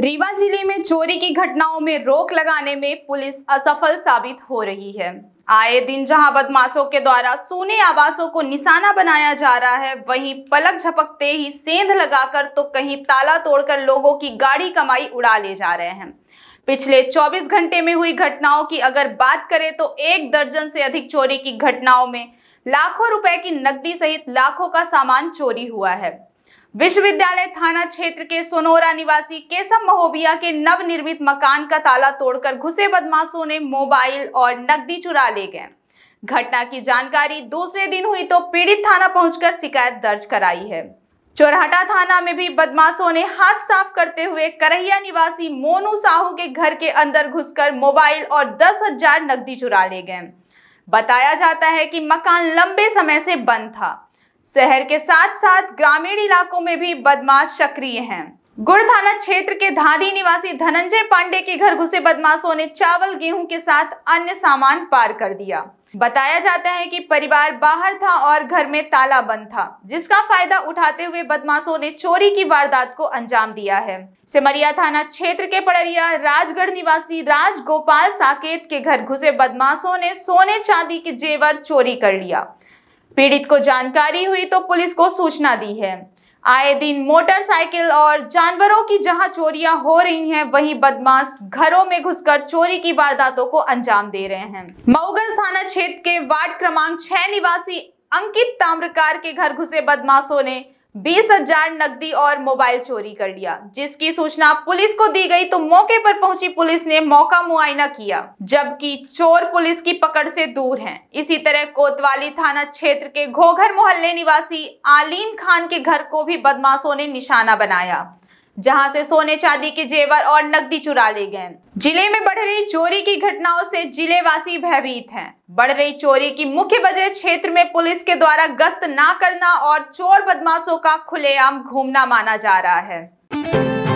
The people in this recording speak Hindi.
रीवा जिले में चोरी की घटनाओं में रोक लगाने में पुलिस असफल साबित हो रही है आए दिन जहां बदमाशों के द्वारा सोने आवासों को निशाना बनाया जा रहा है वहीं पलक झपकते ही सेंध लगाकर तो कहीं ताला तोड़कर लोगों की गाड़ी कमाई उड़ा ले जा रहे हैं पिछले 24 घंटे में हुई घटनाओं की अगर बात करें तो एक दर्जन से अधिक चोरी की घटनाओं में लाखों रुपए की नकदी सहित लाखों का सामान चोरी हुआ है विश्वविद्यालय थाना क्षेत्र के सोनोरा निवासी केशव महोबिया के नव निर्मित मकान का ताला तोड़कर घुसे बदमाशों ने मोबाइल और नकदी चुरा ले गए घटना की जानकारी दूसरे दिन हुई तो पीड़ित थाना पहुंचकर शिकायत दर्ज कराई है चौराहटा थाना में भी बदमाशों ने हाथ साफ करते हुए करहिया निवासी मोनू साहू के घर के अंदर घुसकर मोबाइल और दस हजार नकदी चुरा ले गए बताया जाता है कि मकान लंबे समय से बंद था शहर के साथ साथ ग्रामीण इलाकों में भी बदमाश सक्रिय हैं गुड़ थाना क्षेत्र के धादी निवासी धनंजय पांडे के घर घुसे बदमाशों ने चावल गेहूं के साथ अन्य सामान पार कर दिया बताया जाता है कि परिवार बाहर था और घर में ताला बंद था जिसका फायदा उठाते हुए बदमाशों ने चोरी की वारदात को अंजाम दिया है सिमरिया थाना क्षेत्र के पड़रिया राजगढ़ निवासी राजगोपाल साकेत के घर घुसे बदमाशों ने सोने चांदी के जेवर चोरी कर लिया पीड़ित को जानकारी हुई तो पुलिस को सूचना दी है आए दिन मोटरसाइकिल और जानवरों की जहां चोरियां हो रही हैं वहीं बदमाश घरों में घुसकर चोरी की वारदातों को अंजाम दे रहे हैं मऊगंज थाना क्षेत्र के वार्ड क्रमांक छह निवासी अंकित ताम्रकार के घर घुसे बदमाशों ने बीस हजार नकदी और मोबाइल चोरी कर लिया जिसकी सूचना पुलिस को दी गई तो मौके पर पहुंची पुलिस ने मौका मुआयना किया जबकि चोर पुलिस की पकड़ से दूर हैं। इसी तरह कोतवाली थाना क्षेत्र के घोघर मोहल्ले निवासी आलीम खान के घर को भी बदमाशों ने निशाना बनाया जहां से सोने चांदी के जेवर और नकदी चुरा ले गए जिले में बढ़ रही चोरी की घटनाओं से जिले वासी भयभीत हैं। बढ़ रही चोरी की मुख्य वजह क्षेत्र में पुलिस के द्वारा गश्त ना करना और चोर बदमाशों का खुलेआम घूमना माना जा रहा है